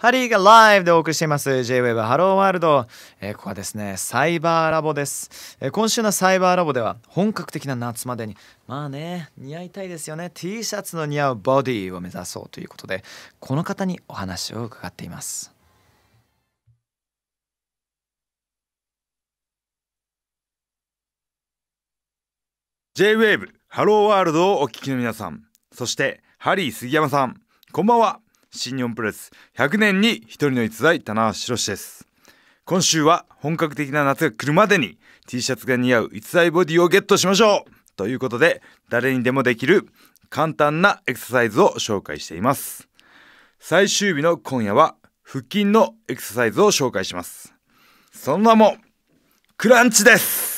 ハリーがライブでお送りしています J-Wave ハローワールド、えー、ここはですねサイバーラボです、えー、今週のサイバーラボでは本格的な夏までにまあね似合いたいですよね T シャツの似合うボディを目指そうということでこの方にお話を伺っています「J-Wave ハローワールド」をお聞きの皆さんそしてハリー杉山さんこんばんは新日本プレス100年に一人の逸材棚橋宏です今週は本格的な夏が来るまでに T シャツが似合う逸材ボディをゲットしましょうということで誰にでもできる簡単なエクササイズを紹介しています最終日の今夜は腹筋のエクササイズを紹介しますその名もクランチです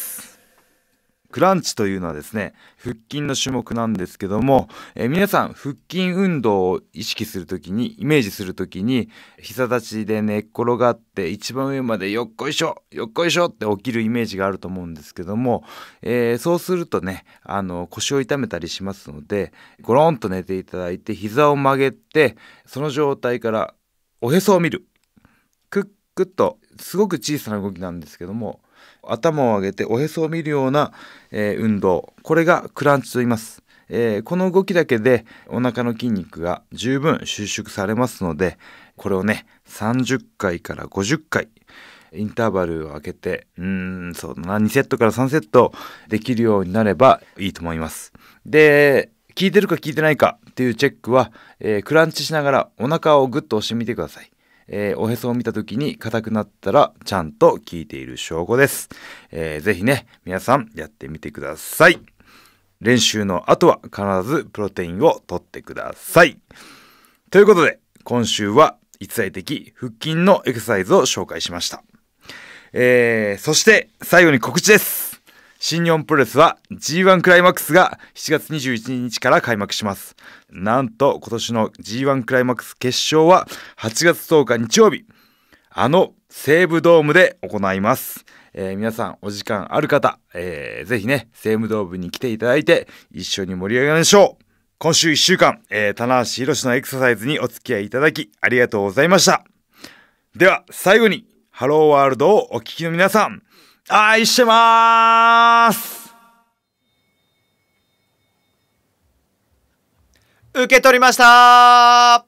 クランチというのはですね、腹筋の種目なんですけども、えー、皆さん、腹筋運動を意識するときに、イメージするときに、膝立ちで寝っ転がって、一番上までよっこいしょ、よっこいしょって起きるイメージがあると思うんですけども、えー、そうするとね、あの、腰を痛めたりしますので、ゴロンと寝ていただいて、膝を曲げて、その状態から、おへそを見る。クックッと、すごく小さな動きなんですけども、頭を上げておへそを見るような、えー、運動これがクランチと言います、えー、この動きだけでお腹の筋肉が十分収縮されますのでこれをね30回から50回インターバルを空けてうんそうだな2セットから3セットできるようになればいいと思いますで効いてるか効いてないかっていうチェックは、えー、クランチしながらお腹をグッと押してみてくださいえー、おへそを見た時に硬くなったらちゃんと効いている証拠です。えー、ぜひね、皆さんやってみてください。練習の後は必ずプロテインを取ってください。ということで、今週は一体的腹筋のエクササイズを紹介しました。えー、そして最後に告知です。新日本プロレスは G1 クライマックスが7月21日から開幕します。なんと今年の G1 クライマックス決勝は8月10日日曜日、あの西武ドームで行います。えー、皆さんお時間ある方、えー、ぜひね、西武ドームに来ていただいて一緒に盛り上がりましょう。今週1週間、えー、棚橋博士のエクササイズにお付き合いいただきありがとうございました。では最後に、ハローワールドをお聞きの皆さん、愛してまーす受け取りました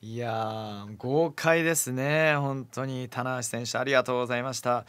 いやー豪快ですね本当に棚橋選手ありがとうございました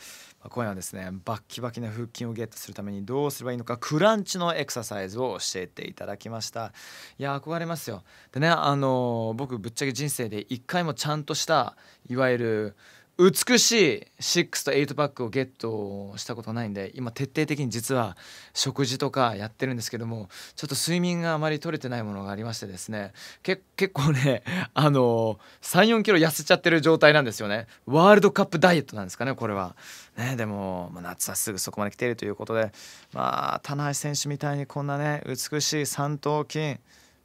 今夜はですねバッキバキな腹筋をゲットするためにどうすればいいのかクランチのエクササイズを教えていただきましたいや憧れますよでねあの僕ぶっちゃけ人生で一回もちゃんとしたいわゆる美しい6と8パックをゲットしたことないんで今徹底的に実は食事とかやってるんですけどもちょっと睡眠があまり取れてないものがありましてですね結構ね あの34キロ痩せちゃってる状態なんですよねワールドカップダイエットなんですかねこれはねでも、まあ、夏はすぐそこまで来ているということでまあ棚橋選手みたいにこんなね美しい三頭筋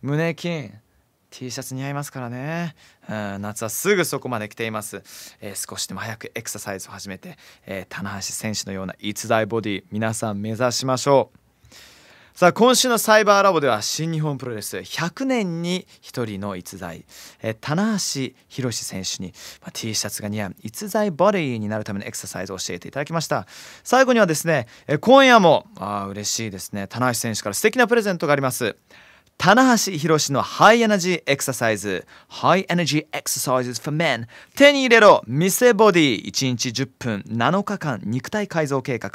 胸筋 T シャツ似合いますからね、うん、夏はすぐそこまで来ています、えー、少しでも早くエクササイズを始めて、えー、棚橋選手のような逸材ボディ皆さん目指しましょうさあ今週のサイバーラボでは新日本プロレス100年に1人の逸材、えー、棚橋宏選手に、まあ、T シャツが似合う逸材ボディになるためのエクササイズを教えていただきました最後にはですね、えー、今夜もあ嬉しいですね棚橋選手から素敵なプレゼントがあります棚橋士のハイエナジーエクササイズハイエナジーエクササイズ for Men 手に入れろ見せボディ1日10分7日間肉体改造計画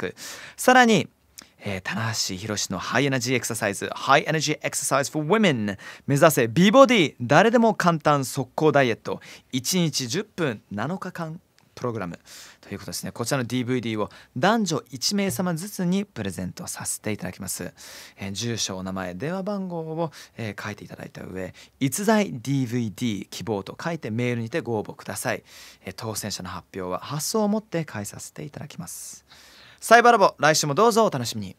さらにえー、棚橋士のハイエナジーエクササイズハイエナジーエクササイズ for Women 目指せ美ボディ誰でも簡単速攻ダイエット1日10分7日間プログラムということですねこちらの DVD を男女1名様ずつにプレゼントさせていただきます、えー、住所お名前電話番号を、えー、書いていただいた上逸材 DVD 希望と書いてメールにてご応募ください、えー、当選者の発表は発送をもって返させていただきますサイバーラボ来週もどうぞお楽しみに